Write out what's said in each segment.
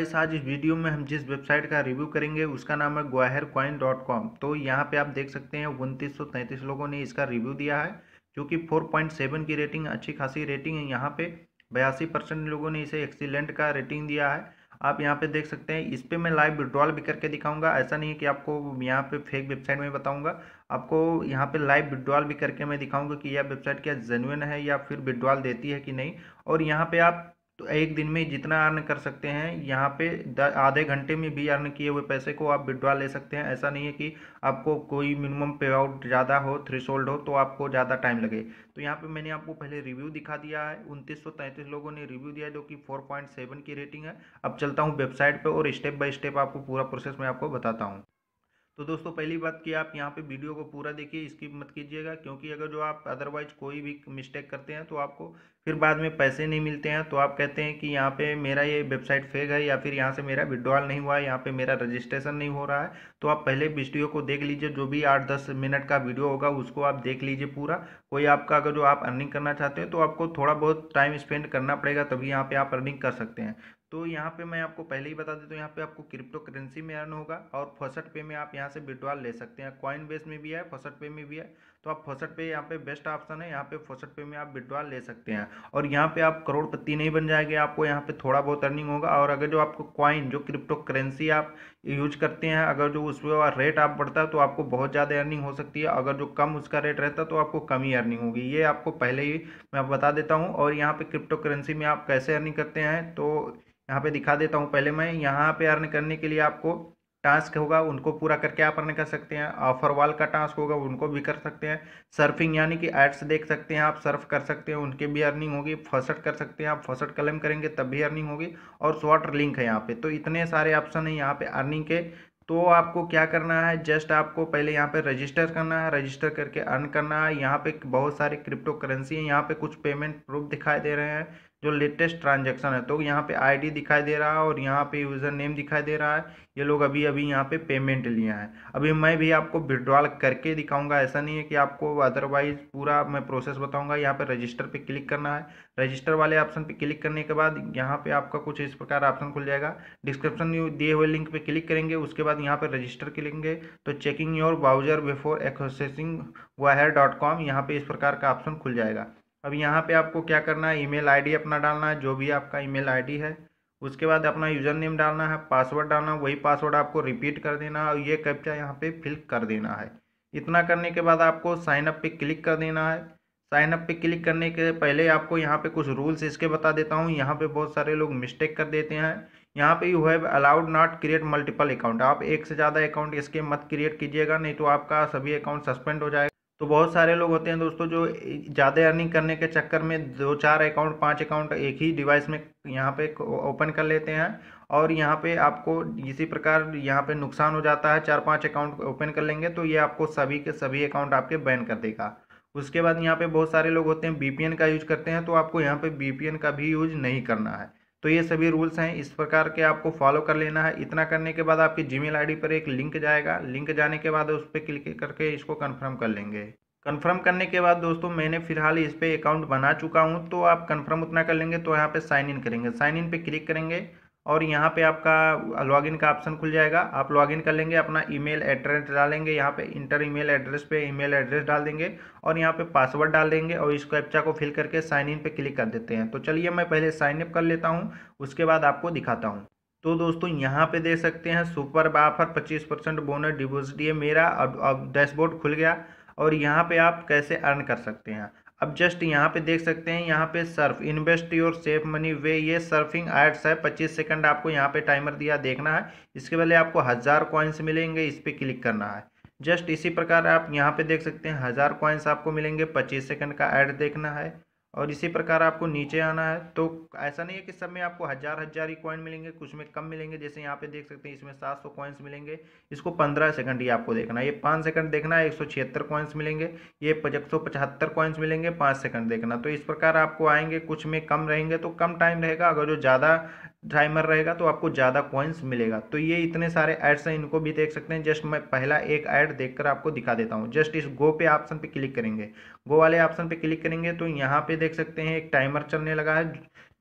इस आज इस वीडियो में हम जिस वेबसाइट का रिव्यू करेंगे उसका नाम है ग्वाहर क्वाइन डॉट कॉम तो यहाँ पे आप देख सकते हैं उनतीस सौ तैंतीस लोगों ने इसका रिव्यू दिया है जो कि फोर पॉइंट सेवन की रेटिंग अच्छी खासी रेटिंग है यहाँ पे बयासी परसेंट लोगों ने इसे एक्सीलेंट का रेटिंग दिया है आप यहाँ पे देख सकते हैं इस पर मैं लाइव विड्रॉल भी करके दिखाऊंगा ऐसा नहीं है कि आपको यहाँ पे फेक वेबसाइट में बताऊंगा आपको यहाँ पे लाइव विड्रॉल भी करके मैं दिखाऊंगा कि यह वेबसाइट क्या जेनुअन है या फिर विड्रॉल देती है कि नहीं और यहाँ पे आप तो एक दिन में जितना अर्न कर सकते हैं यहाँ पे आधे घंटे में भी अर्न किए हुए पैसे को आप विड्रॉ ले सकते हैं ऐसा नहीं है कि आपको कोई मिनिमम पे आउट ज़्यादा हो सोल्ड हो तो आपको ज़्यादा टाइम लगे तो यहाँ पे मैंने आपको पहले रिव्यू दिखा दिया है उनतीस लोगों ने रिव्यू दिया जो कि फोर की रेटिंग है अब चलता हूँ वेबसाइट पर और स्टेप बाई स्टेप आपको पूरा प्रोसेस मैं आपको बताता हूँ तो दोस्तों पहली बात कि आप यहाँ पे वीडियो को पूरा देखिए स्किप मत कीजिएगा क्योंकि अगर जो आप अदरवाइज कोई भी मिस्टेक करते हैं तो आपको फिर बाद में पैसे नहीं मिलते हैं तो आप कहते हैं कि यहाँ पे मेरा ये वेबसाइट फेक है या फिर यहाँ से मेरा विड्रॉल नहीं हुआ है यहाँ पे मेरा रजिस्ट्रेशन नहीं हो रहा है तो आप पहले वीडियो को देख लीजिए जो भी आठ दस मिनट का वीडियो होगा उसको आप देख लीजिए पूरा कोई आपका अगर जो आप अर्निंग करना चाहते हैं तो आपको थोड़ा बहुत टाइम स्पेंड करना पड़ेगा तभी यहाँ पर आप अर्निंग कर सकते हैं तो यहाँ पे मैं आपको पहले ही बता देता हूँ यहाँ पे आपको क्रिप्टो करेंसी में अर्न होगा और फसट पे में आप यहाँ से विड्रॉल ले सकते हैं कॉइन बेस में भी है फॉसट पे में भी है तो आप फोसट पे यहाँ पे बेस्ट ऑप्शन है यहाँ पे फोसट पे में आप विड्रॉल ले सकते हैं और यहाँ पे आप करोड़पति नहीं बन जाएंगे आपको यहाँ पे थोड़ा बहुत अर्निंग होगा और अगर जो आपको क्वाइन जो क्रिप्टो करेंसी आप यूज करते हैं अगर जो उस पर रेट आप बढ़ता है तो आपको बहुत ज़्यादा अर्निंग हो सकती है अगर जो कम उसका रेट रहता तो आपको कम ही अर्निंग होगी ये आपको पहले ही मैं बता देता हूँ और यहाँ पर क्रिप्टो करेंसी में आप कैसे अर्निंग करते हैं तो यहाँ पर दिखा देता हूँ पहले मैं यहाँ पर अर्न करने के लिए आपको टास्क होगा उनको पूरा करके आप अर्न कर सकते हैं ऑफर वाल का टास्क होगा उनको भी कर सकते हैं सर्फिंग यानी कि एड्स देख सकते हैं आप सर्फ कर सकते हैं उनके भी अर्निंग होगी फसट कर सकते हैं आप फर्सट क्लेम करेंगे तब भी अर्निंग होगी और शॉर्ट लिंक है यहाँ पे तो इतने सारे ऑप्शन हैं यहाँ पे अर्निंग के तो आपको क्या करना है जस्ट आपको पहले यहाँ पे रजिस्टर करना है रजिस्टर करके अर्न करना है यहाँ पे बहुत सारी क्रिप्टो करेंसी है यहाँ पे कुछ पेमेंट प्रूफ दिखाई दे रहे हैं जो लेटेस्ट ट्रांजेक्शन है तो यहाँ पे आईडी दिखाई दे रहा है और यहाँ पे यूज़र नेम दिखाई दे रहा है ये लोग अभी अभी यहाँ पे पेमेंट लिया है अभी मैं भी आपको विड्रॉल करके दिखाऊंगा ऐसा नहीं है कि आपको अदरवाइज पूरा मैं प्रोसेस बताऊंगा यहाँ पे रजिस्टर पे क्लिक करना है रजिस्टर वाले ऑप्शन पे क्लिक करने के बाद यहाँ पे आपका कुछ इस प्रकार ऑप्शन खुल जाएगा डिस्क्रिप्शन दिए हुए लिंक पे क्लिक करेंगे उसके बाद यहाँ पे रजिस्टर करेंगे तो checking your browser before accessing wire dot com यहाँ पर इस प्रकार का ऑप्शन खुल जाएगा अब यहाँ पे आपको क्या करना है ईमेल आईडी अपना डालना है जो भी आपका ईमेल आईडी है उसके बाद अपना यूज़र नेम डालना है पासवर्ड डालना है वही पासवर्ड आपको रिपीट कर देना है और ये कैप्चा यहाँ पे फिल कर देना है इतना करने के बाद आपको साइन अप पे क्लिक कर देना है साइन अप पे क्लिक करने के पहले आपको यहाँ पे कुछ रूल्स इसके बता देता हूँ यहाँ पे बहुत सारे लोग मिस्टेक कर देते हैं यहाँ पे you have allowed not create multiple account आप एक से ज़्यादा अकाउंट इसके मत क्रिएट कीजिएगा नहीं तो आपका सभी अकाउंट सस्पेंड हो जाएगा तो बहुत सारे लोग होते हैं दोस्तों जो ज़्यादा अर्निंग करने के चक्कर में दो चार अकाउंट पांच अकाउंट एक ही डिवाइस में यहाँ पे ओपन कर लेते हैं और यहाँ पे आपको इसी प्रकार यहाँ पे नुकसान हो जाता है चार पांच अकाउंट ओपन कर लेंगे तो ये आपको सभी के सभी अकाउंट आपके बैन कर देगा उसके बाद यहाँ पर बहुत सारे लोग होते हैं बी का यूज करते हैं तो आपको यहाँ पर बी का भी यूज नहीं करना है तो ये सभी रूल्स हैं इस प्रकार के आपको फॉलो कर लेना है इतना करने के बाद आपकी जीमेल आईडी पर एक लिंक जाएगा लिंक जाने के बाद उस पर क्लिक करके इसको कन्फर्म कर लेंगे कन्फर्म करने के बाद दोस्तों मैंने फिलहाल इस पर अकाउंट बना चुका हूँ तो आप कन्फर्म उतना कर लेंगे तो यहाँ पे साइन इन करेंगे साइन इन पे क्लिक करेंगे और यहाँ पे आपका लॉगिन का ऑप्शन खुल जाएगा आप लॉगिन कर लेंगे अपना ईमेल एड्रेस डालेंगे यहाँ पे इंटर ईमेल एड्रेस पे ईमेल एड्रेस डाल देंगे और यहाँ पे पासवर्ड डाल देंगे और इस कैप्चा को फिल करके साइन इन पे क्लिक कर देते हैं तो चलिए मैं पहले साइन अप कर लेता हूँ उसके बाद आपको दिखाता हूँ तो दोस्तों यहाँ पे दे सकते हैं सुपर बाफर पच्चीस परसेंट बोनस डिपोजिट ये मेरा अब अब डैशबोर्ड खुल गया और यहाँ पे आप कैसे अर्न कर सकते हैं अब जस्ट यहाँ पे देख सकते हैं यहाँ पे surf invest your safe money way ये सर्फिंग एड्स है पच्चीस सेकंड आपको यहाँ पे टाइमर दिया देखना है इसके पहले आपको हज़ार कॉइन्स मिलेंगे इस पर क्लिक करना है जस्ट इसी प्रकार आप यहाँ पे देख सकते हैं हज़ार कॉइन्स आपको मिलेंगे पच्चीस सेकंड का ऐड देखना है और इसी प्रकार आपको नीचे आना है तो ऐसा नहीं है कि सब में आपको हज़ार हज़ार ही कॉइन मिलेंगे कुछ में कम मिलेंगे जैसे यहाँ पे देख सकते हैं इसमें सात सौ कॉइन्स मिलेंगे इसको पंद्रह सेकंड ही आपको देखना है ये पाँच सेकंड देखना है एक सौ छिहत्तर कॉइन्स मिलेंगे ये एक सौ पचहत्तर कॉइन्स मिलेंगे पाँच सेकंड देखना तो इस प्रकार आपको आएंगे कुछ में कम रहेंगे तो कम टाइम रहेगा अगर जो ज़्यादा टाइमर रहेगा तो आपको ज़्यादा कॉइन्स मिलेगा तो ये इतने सारे एड्स हैं इनको भी देख सकते हैं जस्ट मैं पहला एक ऐड देखकर आपको दिखा देता हूँ जस्ट इस गो पे ऑप्शन पे क्लिक करेंगे गो वाले ऑप्शन पे क्लिक करेंगे तो यहाँ पे देख सकते हैं एक टाइमर चलने लगा है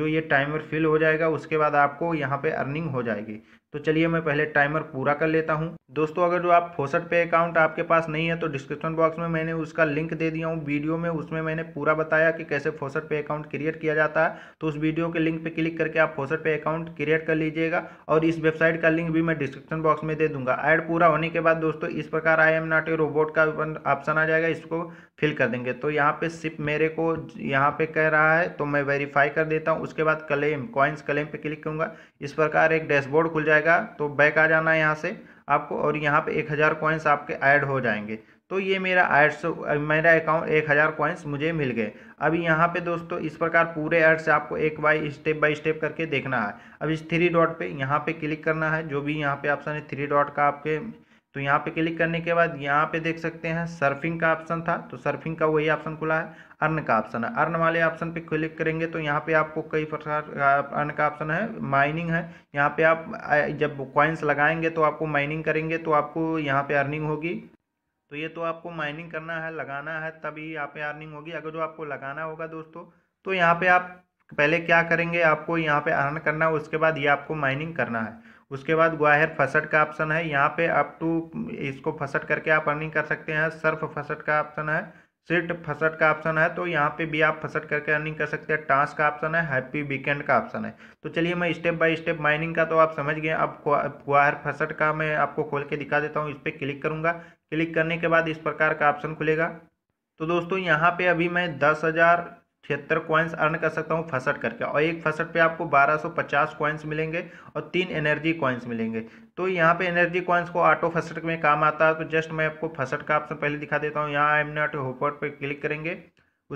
जो ये टाइमर फिल हो जाएगा उसके बाद आपको यहाँ पर अर्निंग हो जाएगी तो चलिए मैं पहले टाइमर पूरा कर लेता हूँ दोस्तों अगर जो आप फोसट पे अकाउंट आपके पास नहीं है तो डिस्क्रिप्शन बॉक्स में मैंने उसका लिंक दे दिया हूँ वीडियो में उसमें मैंने पूरा बताया कि कैसे फोसट पे अकाउंट क्रिएट किया जाता है तो उस वीडियो के लिंक पे क्लिक करके आप फोसट पे अकाउंट क्रिएट कर लीजिएगा और इस वेबसाइट का लिंक भी मैं डिस्क्रिप्शन बॉक्स में दे दूंगा ऐड पूरा होने के बाद दोस्तों इस प्रकार I am not a robot का ऑप्शन आ जाएगा इसको फिल कर देंगे तो यहाँ पे सिप मेरे को यहाँ पे कह रहा है तो मैं वेरीफाई कर देता हूँ उसके बाद क्लेम कॉइन्स क्लेम पे क्लिक करूँगा इस प्रकार एक डैशबोर्ड खुल जाएगा तो बैक आ जाना है यहाँ से आपको और यहाँ पे एक हज़ार कॉइन्स आपके ऐड हो जाएंगे तो ये मेरा ऐड मेरा अकाउंट एक हज़ार कॉइन्स मुझे मिल गए अब यहाँ पे दोस्तों इस प्रकार पूरे से आपको एक बाई स्टेप बाय स्टेप करके देखना है अब इस थ्री डॉट पे यहाँ पे क्लिक करना है जो भी यहाँ पे ऑप्शन है थ्री डॉट का आपके तो यहाँ पे क्लिक करने के बाद यहाँ पे देख सकते हैं सर्फिंग का ऑप्शन था तो सर्फिंग का वही ऑप्शन खुला है अर्न का ऑप्शन है अर्न वाले ऑप्शन पे क्लिक करेंगे तो यहाँ पे आपको कई प्रकार अर्न का ऑप्शन है माइनिंग है यहाँ पे आप जब क्वाइंस लगाएंगे तो आपको माइनिंग करेंगे तो आपको यहाँ पे अर्निंग होगी तो ये तो आपको माइनिंग करना है लगाना है तभी यहाँ पे अर्निंग होगी अगर जो आपको लगाना होगा दोस्तों तो यहाँ पे आप पहले क्या करेंगे आपको यहाँ पे अर्न करना है उसके बाद ये आपको माइनिंग करना है उसके बाद ग्वाहर फसट का ऑप्शन है यहाँ पे अप टू इसको फसट करके आप अर्निंग कर सकते हैं सर्फ फसट का ऑप्शन है सिट फसट का ऑप्शन है तो यहाँ पे भी आप फसट करके अर्निंग कर सकते हैं टास्क का ऑप्शन है हैप्पी वीकेंड का ऑप्शन है तो चलिए मैं स्टेप बाय स्टेप माइनिंग का तो आप समझ गए अब ग्वाहर फसट का मैं आपको खोल के दिखा देता हूँ इस पर क्लिक करूँगा क्लिक करने के बाद इस प्रकार का ऑप्शन खुलेगा तो दोस्तों यहाँ पे अभी मैं दस हज़ार छिहत्तर क्वाइंस अर्न कर सकता हूँ फसट करके और एक फसट पे आपको 1250 क्वाइंस मिलेंगे और तीन एनर्जी कॉइन्स मिलेंगे तो यहाँ पे एनर्जी क्वाइंस को ऑटो फसट में काम आता है तो जस्ट मैं आपको फसट का ऑप्शन पहले दिखा देता हूँ यहाँ एम नॉट होपर पर क्लिक करेंगे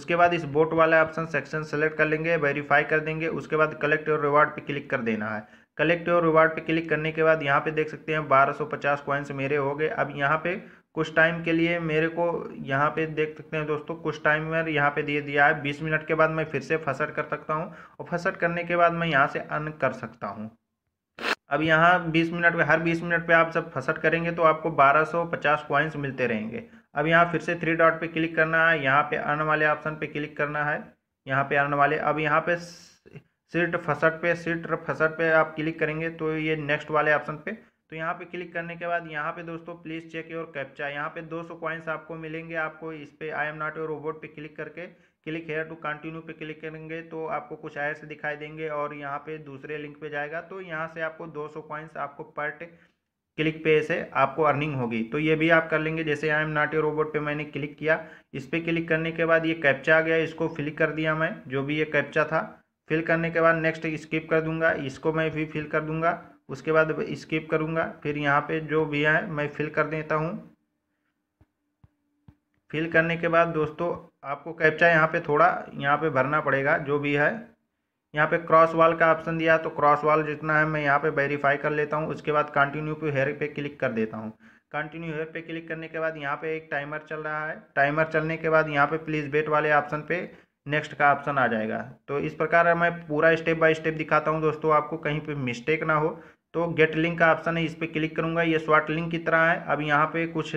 उसके बाद इस बोट वाला ऑप्शन सेक्शन सेलेक्ट कर लेंगे वेरीफाई कर देंगे उसके बाद कलेक्ट और रिवार्ड पर क्लिक कर देना है कलेक्ट और रिवार्ड पर क्लिक करने के बाद यहाँ पे देख सकते हैं बारह सौ पचास मेरे हो गए अब यहाँ पे कुछ टाइम के लिए मेरे को यहाँ पे देख सकते हैं दोस्तों कुछ टाइम में यहाँ पे दे दिया है बीस मिनट के बाद मैं फिर से फसट कर सकता हूँ और फसट करने के बाद मैं यहाँ से अन कर सकता हूँ अब यहाँ बीस मिनट में हर बीस मिनट पे आप सब फसट करेंगे तो आपको बारह सौ पचास कॉइन्स मिलते रहेंगे अब यहाँ फिर से थ्री डॉट पर क्लिक करना है यहाँ पर अन वाले ऑप्शन पर क्लिक करना है यहाँ पर अर्न वाले अब यहाँ पे सिर्ट फसट पे सिर्ट फसट पे आप क्लिक करेंगे तो ये नेक्स्ट वाले ऑप्शन पर तो यहाँ पे क्लिक करने के बाद यहाँ पे दोस्तों प्लीज़ चेक योर कैप्चा यहाँ पे 200 सौ कॉइन्स आपको मिलेंगे आपको इस पर I am not your robot पे क्लिक करके क्लिक हेयर टू कंटिन्यू पे क्लिक करेंगे तो आपको कुछ एड्स दिखाई देंगे और यहाँ पे दूसरे लिंक पे जाएगा तो यहाँ से आपको 200 सौ कॉइन्स आपको पर क्लिक पे से आपको अर्निंग होगी तो ये भी आप कर लेंगे जैसे I am not your robot पर मैंने क्लिक किया इस पर क्लिक करने के बाद ये कैप्चा आ गया इसको फिलिक कर दिया मैं जो भी ये कैप्चा था फिल करने के बाद नेक्स्ट स्किप कर दूंगा इसको मैं भी फिल कर दूंगा उसके बाद स्किप करूँगा फिर यहाँ पे जो भी है मैं फिल कर देता हूँ फिल करने के बाद दोस्तों आपको कैप्चा यहाँ पे थोड़ा यहाँ पे भरना पड़ेगा जो भी है यहाँ पे क्रॉस वाल का ऑप्शन दिया तो क्रॉस वाल जितना है मैं यहाँ पे वेरीफाई कर लेता हूँ उसके बाद कंटिन्यू पे हेयर पे क्लिक कर देता हूँ कंटिन्यू हेयर पे क्लिक करने के बाद यहाँ पे एक टाइमर चल रहा है टाइमर चलने के बाद यहाँ पे प्लीज़ बेट वाले ऑप्शन पे नेक्स्ट का ऑप्शन आ जाएगा तो इस प्रकार मैं पूरा स्टेप बाय स्टेप दिखाता हूँ दोस्तों आपको कहीं पे मिस्टेक ना हो तो गेट लिंक का ऑप्शन है इस पर क्लिक करूँगा ये शॉर्ट लिंक की तरह है अब यहाँ पे कुछ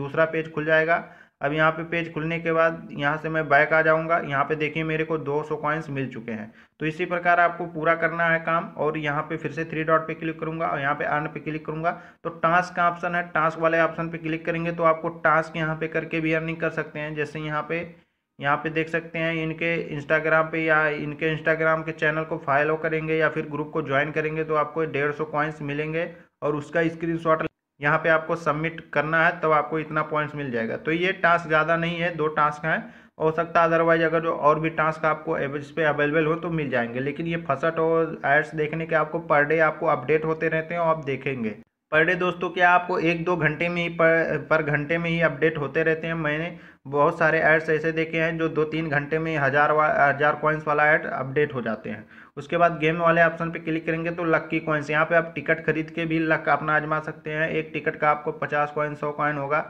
दूसरा पेज खुल जाएगा अब यहाँ पे पेज खुलने के बाद यहाँ से मैं बैक आ जाऊँगा यहाँ पे देखिए मेरे को 200 सौ कॉइन्स मिल चुके हैं तो इसी प्रकार आपको पूरा करना है काम और यहाँ पे फिर से थ्री डॉट पे क्लिक करूँगा और यहाँ पे अर्न पे क्लिक करूँगा तो टास्क का ऑप्शन है टास्क वाले ऑप्शन पे क्लिक करेंगे तो आपको टास्क यहाँ पे करके भी अर्निंग कर सकते हैं जैसे यहाँ पे यहाँ पे देख सकते हैं इनके इंस्टाग्राम पे या इनके इंस्टाग्राम के चैनल को फॉलो करेंगे या फिर ग्रुप को ज्वाइन करेंगे तो आपको डेढ़ सौ कॉइन्स मिलेंगे और उसका स्क्रीन शॉट यहाँ पर आपको सबमिट करना है तब तो आपको इतना पॉइंट्स मिल जाएगा तो ये टास्क ज़्यादा नहीं है दो टास्क हैं हो सकता है अदरवाइज अगर जो और भी टास्क आपको इस पर अवेलेबल हो तो मिल जाएंगे लेकिन ये फसट और एड्स देखने के आपको पर डे आपको अपडेट होते रहते हैं और आप देखेंगे पर डे दोस्तों क्या आपको एक दो घंटे में ही पर पर घंटे में ही अपडेट होते रहते हैं मैंने बहुत सारे ऐड्स ऐसे देखे हैं जो दो तीन घंटे में हज़ार वा हज़ार कॉइन्स वाला ऐड अपडेट हो जाते हैं उसके बाद गेम वाले ऑप्शन पे क्लिक करेंगे तो लक की कॉइन्स यहाँ पे आप टिकट खरीद के भी लक अपना आजमा सकते हैं एक टिकट का आपको पचास कॉइन सौ कॉइन होगा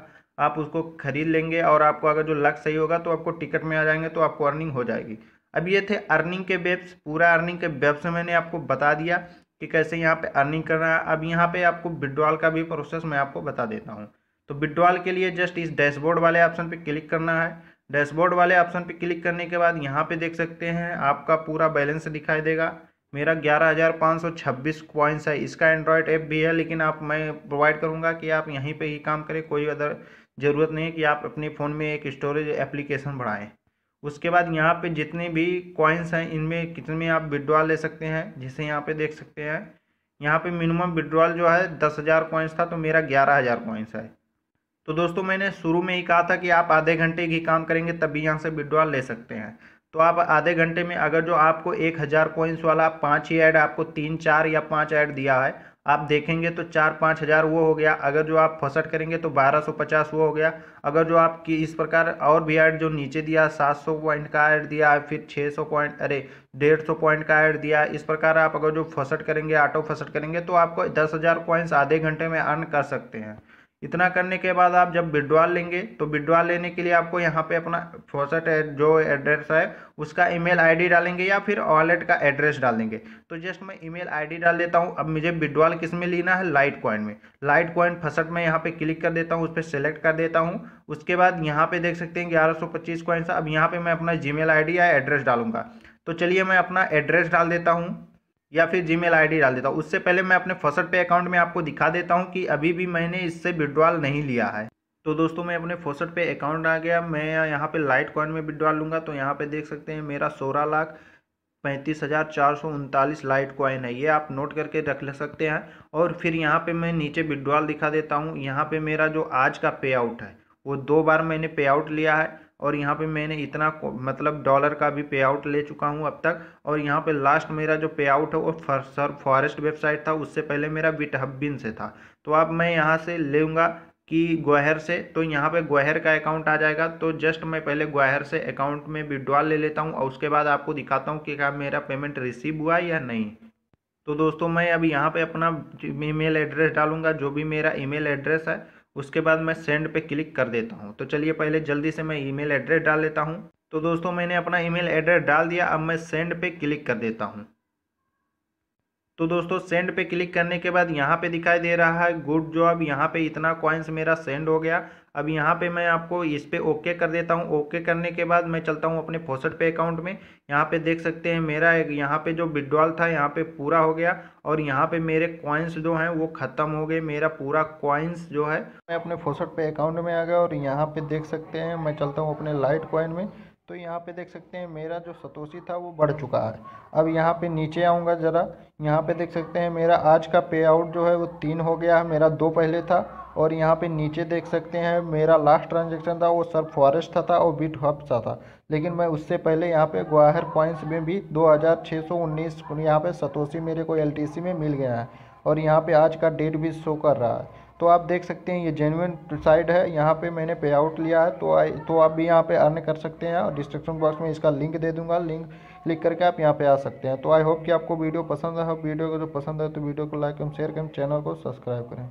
आप उसको खरीद लेंगे और आपको अगर जो लक सही होगा तो आपको टिकट में आ जाएंगे तो आपको अर्निंग हो जाएगी अब ये थे अर्निंग के वेब्स पूरा अर्निंग के वेब्स मैंने आपको बता दिया कि कैसे यहाँ पे अर्निंग करना है अब यहाँ पे आपको विड्रॉल का भी प्रोसेस मैं आपको बता देता हूँ तो विड्रॉल के लिए जस्ट इस डैशबोर्ड वाले ऑप्शन पे क्लिक करना है डैशबोर्ड वाले ऑप्शन पे क्लिक करने के बाद यहाँ पे देख सकते हैं आपका पूरा बैलेंस दिखाई देगा मेरा ग्यारह हज़ार पाँच सौ छब्बीस क्वाइंस है इसका एंड्रॉयड ऐप भी है लेकिन आप मैं प्रोवाइड करूँगा कि आप यहीं पर ही काम करें कोई अदर ज़रूरत नहीं है कि आप अपने फ़ोन में एक स्टोरेज एप्लीकेशन बढ़ाएँ उसके बाद यहाँ पे जितने भी कॉइन्स हैं इनमें कितने में आप विड्रॉल ले सकते हैं जिसे यहाँ पे देख सकते हैं यहाँ पे मिनिमम विड्रॉल जो है दस हज़ार कॉइन्स था तो मेरा ग्यारह हज़ार कॉइन्स है तो दोस्तों मैंने शुरू में ही कहा था कि आप आधे घंटे ही काम करेंगे तभी यहाँ से विड्रॉल ले सकते हैं तो आप आधे घंटे में अगर जो आपको एक हज़ार कॉइन्स वाला पाँच ही ऐड आपको तीन चार या पाँच ऐड दिया है आप देखेंगे तो चार पाँच हज़ार वो हो गया अगर जो आप फसट करेंगे तो बारह सौ पचास वो हो गया अगर जो आप कि इस प्रकार और भी ऐड जो नीचे दिया सात सौ पॉइंट का ऐड दिया फिर छः सौ पॉइंट अरे डेढ़ सौ पॉइंट का ऐड दिया इस प्रकार आप अगर जो फसट करेंगे ऑटो फसट करेंगे तो आपको दस हज़ार पॉइंट्स आधे घंटे में अर्न कर सकते हैं इतना करने के बाद आप जब विड्रॉल लेंगे तो विड्रॉल लेने के लिए आपको यहाँ पे अपना फोसट जो एड्रेस है उसका ईमेल आईडी डालेंगे या फिर वॉलेट का एड्रेस डाल देंगे तो जस्ट मैं ईमेल आईडी डाल देता हूँ अब मुझे विड्रॉल किस में लेना है लाइट कॉइन में लाइट कॉइन फसट में यहाँ पे क्लिक कर देता हूँ उस पर सेलेक्ट कर देता हूँ उसके बाद यहाँ पर देख सकते हैं ग्यारह सौ पच्चीस अब यहाँ पर मैं अपना जी मेल या एड्रेस डालूंगा तो चलिए मैं अपना एड्रेस डाल देता हूँ या फिर जी मेल डाल देता हूँ उससे पहले मैं अपने फसट पे अकाउंट में आपको दिखा देता हूँ कि अभी भी मैंने इससे विड्रॉल नहीं लिया है तो दोस्तों मैं अपने फोसट पे अकाउंट आ गया मैं यहाँ पे लाइट कॉइन में विड्रॉल लूँगा तो यहाँ पे देख सकते हैं मेरा सोलह लाख पैंतीस हज़ार चार सौ उनतालीस लाइट कॉइन है ये आप नोट करके रख ले सकते हैं और फिर यहाँ पे मैं नीचे विड्रॉल दिखा देता हूँ यहाँ पे मेरा जो आज का पे आउट है वो दो बार मैंने पे आउट लिया है और यहाँ पे मैंने इतना मतलब डॉलर का भी पे आउट ले चुका हूँ अब तक और यहाँ पे लास्ट मेरा जो पे आउट है वो सर फॉरेस्ट वेबसाइट था उससे पहले मेरा विटहबिन से था तो अब मैं यहाँ से लूँगा कि ग्वाहर से तो यहाँ पे ग्वाहर का अकाउंट आ जाएगा तो जस्ट मैं पहले ग्वाहर से अकाउंट में विड्रॉल ले लेता हूँ और उसके बाद आपको दिखाता हूँ कि क्या मेरा पेमेंट रिसीव हुआ या नहीं तो दोस्तों मैं अब यहाँ पे अपना ईमेल एड्रेस डालूँगा जो भी मेरा ईमेल एड्रेस है उसके बाद मैं सेंड पे क्लिक कर देता हूँ तो चलिए पहले जल्दी से मैं ईमेल एड्रेस डाल लेता हूँ तो दोस्तों मैंने अपना ईमेल एड्रेस डाल दिया अब मैं सेंड पे क्लिक कर देता हूँ तो दोस्तों सेंड पे क्लिक करने के बाद यहाँ पे दिखाई दे रहा है गुड जॉब यहाँ पे इतना कॉइन्स मेरा सेंड हो गया अब यहाँ पे मैं आपको इस पर ओके कर देता हूँ ओके करने के बाद मैं चलता हूँ अपने फोसट पे अकाउंट में यहाँ पे देख सकते हैं मेरा एक यहाँ पे जो विड्रॉल था यहाँ पे पूरा हो गया और यहाँ पे मेरे कॉइन्स जो हैं वो ख़त्म हो गए मेरा पूरा कॉइन्स जो है मैं अपने फोसट पे अकाउंट में आ गया और यहाँ पे देख सकते हैं मैं चलता हूँ अपने लाइट कॉइन में तो यहाँ पे देख सकते हैं मेरा जो सतोसी था वो बढ़ चुका है अब यहाँ पे नीचे आऊँगा ज़रा यहाँ पे देख सकते हैं मेरा आज का पे आउट जो है वो तीन हो गया है मेरा दो पहले था और यहाँ पे नीचे देख सकते हैं मेरा लास्ट ट्रांजेक्शन था वो सर फॉरेस्ट था, था और बीट हब सा था लेकिन मैं उससे पहले यहाँ पे ग्वाहर पॉइंट्स में भी दो उन्नीस यहाँ पर सतोसी मेरे को सी में मिल गया है और यहाँ पे आज का डेट भी शो कर रहा है तो आप देख सकते हैं ये जेनविन साइड है यहाँ पे मैंने पे आउट लिया है तो आ, तो आप भी यहाँ पे अर्न कर सकते हैं और डिस्क्रिप्शन बॉक्स में इसका लिंक दे दूंगा लिंक क्लिक करके आप यहाँ पे आ सकते हैं तो आई होप कि आपको वीडियो पसंद है वीडियो को जो पसंद है तो वीडियो को लाइक एवं शेयर करें चैनल को सब्सक्राइब करें